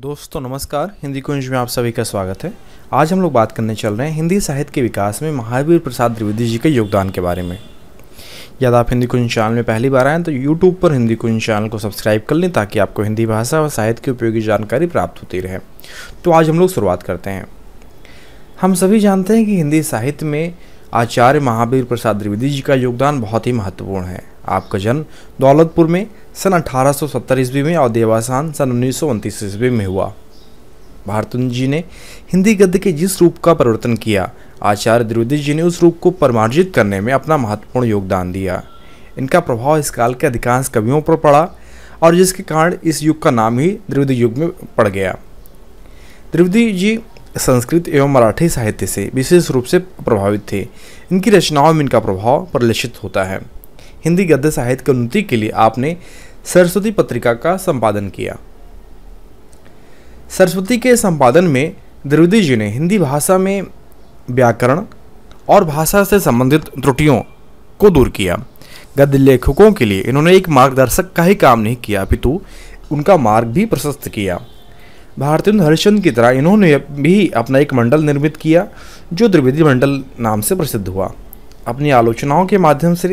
दोस्तों नमस्कार हिंदी कुंज में आप सभी का स्वागत है आज हम लोग बात करने चल रहे हैं हिंदी साहित्य के विकास में महावीर प्रसाद द्विवेदी जी के योगदान के बारे में यदि आप हिंदी कुंज चैनल में पहली बार आएँ तो यूट्यूब पर हिंदी कुंज चैनल को सब्सक्राइब कर लें ताकि आपको हिंदी भाषा और साहित्य की उपयोगी जानकारी प्राप्त होती रहे तो आज हम लोग शुरुआत करते हैं हम सभी जानते हैं कि हिंदी साहित्य में आचार्य महावीर प्रसाद त्रिवेदी जी का योगदान बहुत ही महत्वपूर्ण है आपका जन्म दौलतपुर में सन 1870 ईस्वी में और देवासान सन उन्नीस ईस्वी में हुआ भारतुन जी ने हिंदी गद्य के जिस रूप का परिवर्तन किया आचार्य द्विवेदी जी ने उस रूप को परमार्जित करने में अपना महत्वपूर्ण योगदान दिया इनका प्रभाव इस काल के अधिकांश कवियों पर पड़ा और जिसके कारण इस युग का नाम ही द्रिवेदी युग में पड़ गया द्रिवेदी जी संस्कृत एवं मराठी साहित्य से विशेष रूप से प्रभावित थे इनकी रचनाओं में इनका प्रभाव परिलक्षित होता है हिंदी गद्य साहित्य की उन्नति के लिए आपने सरस्वती पत्रिका का संपादन किया सरस्वती के संपादन में द्विवेदी जी ने हिंदी भाषा में व्याकरण और भाषा से संबंधित त्रुटियों को दूर किया गद्य लेखकों के लिए इन्होंने एक मार्गदर्शक का ही काम नहीं किया अपितु उनका मार्ग भी प्रशस्त किया भारतीय हरिश्चंद की तरह इन्होंने भी अपना एक मंडल निर्मित किया जो द्रिवेदी मंडल नाम से प्रसिद्ध हुआ अपनी आलोचनाओं के माध्यम से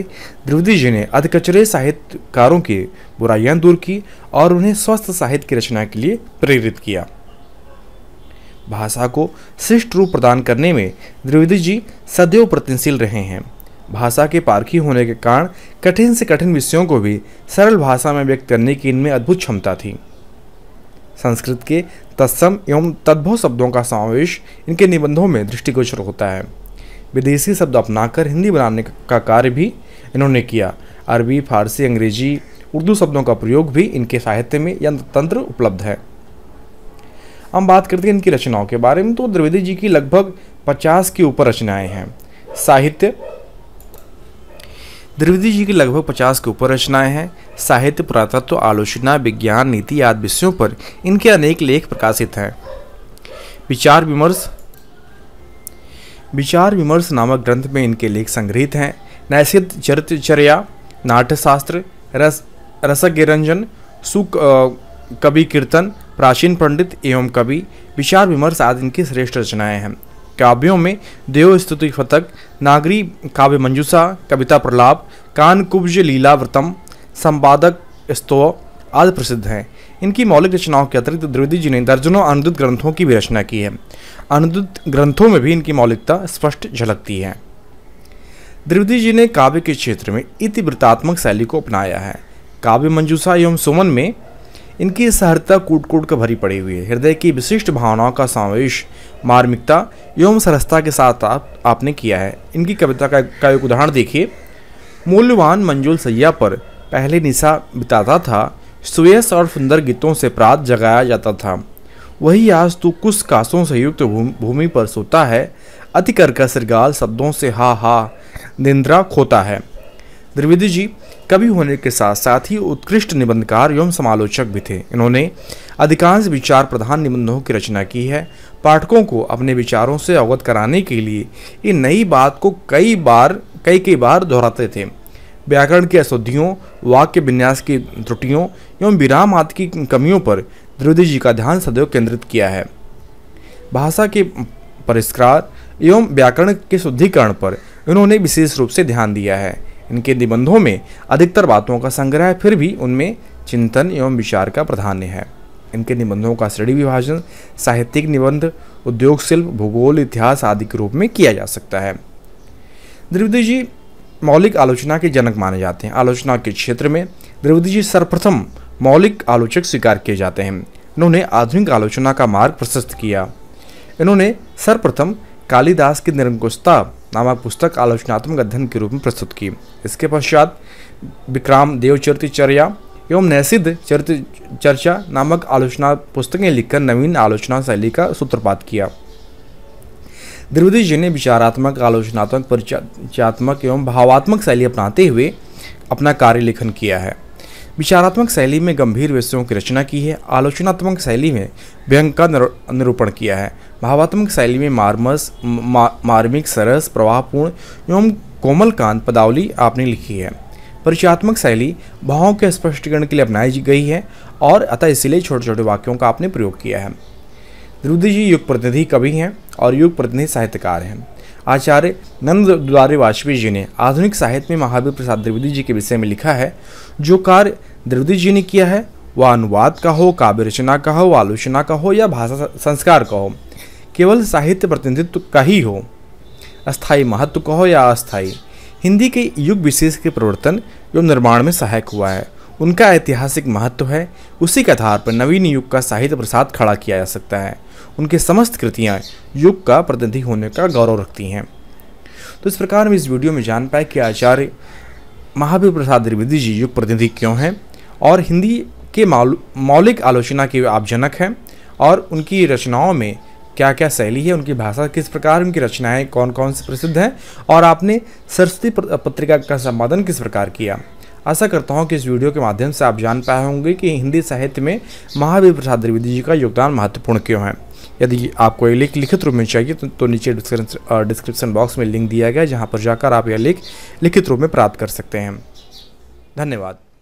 द्रिवेदी जी ने अधिकचरे साहित्यकारों की बुराइयां दूर की और उन्हें स्वस्थ साहित्य की रचना के लिए प्रेरित किया भाषा को श्रेष्ठ रूप प्रदान करने में द्रिविदी जी सदैव प्रतिनशील रहे हैं भाषा के पारखी होने के कारण कठिन से कठिन विषयों को भी सरल भाषा में व्यक्त करने की इनमें अद्भुत क्षमता थी संस्कृत के तत्सम एवं तद्भव शब्दों का समावेश इनके निबंधों में दृष्टिगोचर होता है विदेशी शब्द अपनाकर हिंदी बनाने का कार्य भी इन्होंने किया अरबी फारसी अंग्रेजी उर्दू शब्दों का प्रयोग भी इनके साहित्य में यंत्र तंत्र उपलब्ध है हम बात करते हैं इनकी रचनाओं के बारे में तो द्रिवेदी जी की लगभग पचास के ऊपर रचनाएं हैं साहित्य द्रिवेदी जी की लगभग पचास के ऊपर रचनाएं हैं साहित्य पुरातत्व तो आलोचना विज्ञान नीति आदि विषयों पर इनके अनेक लेख प्रकाशित हैं विचार विमर्श विचार विमर्श नामक ग्रंथ में इनके लेख संग्रहित हैं नैसिद्ध चरित्रचर्या नाट्यशास्त्र रस रसगिरंजन सुख कवि कीर्तन प्राचीन पंडित एवं कवि विचार विमर्श आदि इनकी श्रेष्ठ रचनाएं हैं काव्यों में देव स्तुति फतक नागरी काव्य मंजूषा कविता प्रलाप कान कुब्ज लीलाव्रतम संपादक स्तो आदि प्रसिद्ध हैं इनकी मौलिक रचनाओं के अतिरिक्त द्विवेदी जी ने दर्जनों अनुदित ग्रंथों की भी रचना की है अनुदित ग्रंथों में भी इनकी मौलिकता स्पष्ट झलकती है द्विवेदी जी ने काव्य के क्षेत्र में इतिवृत्तात्मक शैली को अपनाया है काव्य मंजूषा एवं सुमन में इनकी सहरता कूट कूट कर भरी पड़ी हुई है हृदय की विशिष्ट भावनाओं का समावेश मार्मिकता एवं सरसता के साथ आप आपने किया है इनकी कविता का, का एक उदाहरण देखिए मूल्यवान मंजूल सैया पर पहले निशा बिताता था सुयस और सुंदर गीतों से प्रात जगाया जाता था वही आज तू कुछ कासों से युक्त भूमि पर सोता है अति करका शब्दों से हा हा निंद्रा खोता है द्रिविदी जी कवि होने के साथ साथ ही उत्कृष्ट निबंधकार एवं समालोचक भी थे इन्होंने अधिकांश विचार प्रधान निबंधों की रचना की है पाठकों को अपने विचारों से अवगत कराने के लिए ये नई बात को कई बार कई कई बार दोहराते थे व्याकरण की अशुद्धियों वाक्य विन्यास की त्रुटियों एवं विराम आदि की कमियों पर द्विवेदी जी का ध्यान सदैव केंद्रित किया है भाषा के परिष्कार एवं व्याकरण के शुद्धिकरण पर इन्होंने विशेष रूप से ध्यान दिया है इनके निबंधों में अधिकतर बातों का संग्रह फिर भी उनमें चिंतन एवं विचार का प्राधान्य है इनके निबंधों का श्रेणी विभाजन साहित्यिक निबंध उद्योग शिल्प भूगोल इतिहास आदि के रूप में किया जा सकता है द्रिवेदी जी मौलिक आलोचना के जनक माने जाते हैं आलोचना के क्षेत्र में द्रौपदी जी सर्वप्रथम मौलिक आलोचक स्वीकार किए जाते हैं इन्होंने आधुनिक आलोचना का मार्ग प्रशस्त किया इन्होंने सर्वप्रथम कालिदास की निरंकुशता नामक पुस्तक आलोचनात्मक अध्ययन के रूप में प्रस्तुत की इसके पश्चात विक्रम देव चरित्रचर्या एवं नैसिद्ध चरित्र चर्चा नामक आलोचना पुस्तकें लिखकर नवीन आलोचना शैली का सूत्रपात किया द्रिवेदी जी ने विचारात्मक आलोचनात्मक परिचयात्मक एवं भावात्मक शैली अपनाते हुए अपना कार्य लेखन किया है विचारात्मक शैली में गंभीर विषयों की रचना की है आलोचनात्मक शैली में व्यंग का निरूपण किया है भावात्मक शैली में मार्मस मा, मार्मिक सरस प्रवाहपूर्ण एवं कोमल कांत पदावली आपने लिखी है परिचयात्मक शैली भावों के स्पष्टीकरण के लिए अपनाई गई है और अतः इसीलिए छोटे छोटे वाक्यों का आपने प्रयोग किया है द्रुदी जी युग प्रतिनिधि कवि हैं और युग प्रतिनिधि साहित्यकार हैं आचार्य नंद द्वारे वाजपेयी जी ने आधुनिक साहित्य में महावीर प्रसाद द्विवेदी जी के विषय में लिखा है जो कार्य द्विवेदी जी ने किया है वह अनुवाद का हो काव्य रचना का हो आलोचना का हो या भाषा संस्कार का हो केवल साहित्य प्रतिनिधित्व का ही हो अस्थाई महत्व का हो या अस्थाई हिंदी के युग विशेष के प्रवर्तन एवं निर्माण में सहायक हुआ है उनका ऐतिहासिक महत्व है उसी के आधार पर नवीन युग का साहित्य प्रसाद खड़ा किया जा सकता है उनके समस्त कृतियाँ युग का प्रतिनिधि होने का गौरव रखती हैं तो इस प्रकार हम इस वीडियो में जान पाए कि आचार्य महावीर प्रसाद द्विवेदी जी युग प्रतिनिधि क्यों हैं और हिंदी के मौलिक आलोचना के आप जनक हैं और उनकी रचनाओं में क्या क्या शैली है उनकी भाषा किस प्रकार उनकी रचनाएं कौन कौन से प्रसिद्ध हैं और आपने सरस्वती पत्रिका का संपादन किस प्रकार किया आशा करता हूँ कि इस वीडियो के माध्यम से आप जान पाए होंगे कि हिंदी साहित्य में महावीर प्रसाद द्विवेदी जी का योगदान महत्वपूर्ण क्यों है यदि आपको ये लेख लिखित रूप में चाहिए तो, तो नीचे डिस्क्रिप्शन बॉक्स में लिंक दिया गया जहाँ पर जाकर आप यह लेख लिखित रूप में प्राप्त कर सकते हैं धन्यवाद